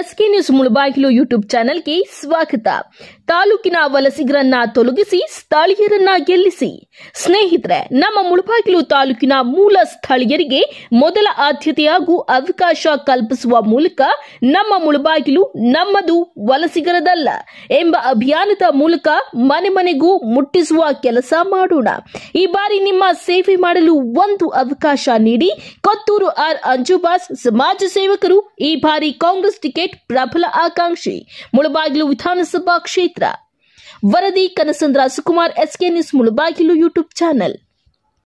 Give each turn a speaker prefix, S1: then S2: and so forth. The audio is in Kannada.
S1: ಎಸ್ಕೆ ನ್ಯೂಸ್ ಮುಳಬಾಗಿಲು ಯೂಟ್ಯೂಬ್ ಚಾನೆಲ್ಗೆ ಸ್ವಾಗತ ತಾಲೂಕಿನ ವಲಸಿಗರನ್ನ ತೊಲಗಿಸಿ ಸ್ಥಳೀಯರನ್ನ ಗೆಲ್ಲಿಸಿ ಸ್ನೇಹಿತರೆ ನಮ್ಮ ಮುಳಬಾಗಿಲು ತಾಲೂಕಿನ ಮೂಲ ಸ್ಥಳೀಯರಿಗೆ ಮೊದಲ ಆದ್ಯತೆ ಹಾಗೂ ಅವಕಾಶ ಕಲ್ಪಿಸುವ ಮೂಲಕ ನಮ್ಮ ಮುಳಬಾಗಿಲು ನಮ್ಮದು ವಲಸಿಗರದಲ್ಲ ಎಂಬ ಅಭಿಯಾನದ ಮೂಲಕ ಮನೆ ಮನೆಗೂ ಮುಟ್ಟಿಸುವ ಕೆಲಸ ಮಾಡೋಣ ಈ ಬಾರಿ ನಿಮ್ಮ ಸೇವೆ ಮಾಡಲು ಒಂದು ಅವಕಾಶ ನೀಡಿ ಕೊತ್ತೂರು ಆರ್ ಅಂಜುಬಾಸ್ ಸಮಾಜ ಸೇವಕರು ಈ ಬಾರಿ ಕಾಂಗ್ರೆಸ್ ಟಿಕೆಟ್ ಪ್ರಬಲ ಆಕಾಂಕ್ಷಿ ಮುಳಬಾಗಿಲು ವಿಧಾನಸಭಾ ಕ್ಷೇತ್ರ ವರದಿ Kanasandra Sukumar SK news Mulbagal YouTube channel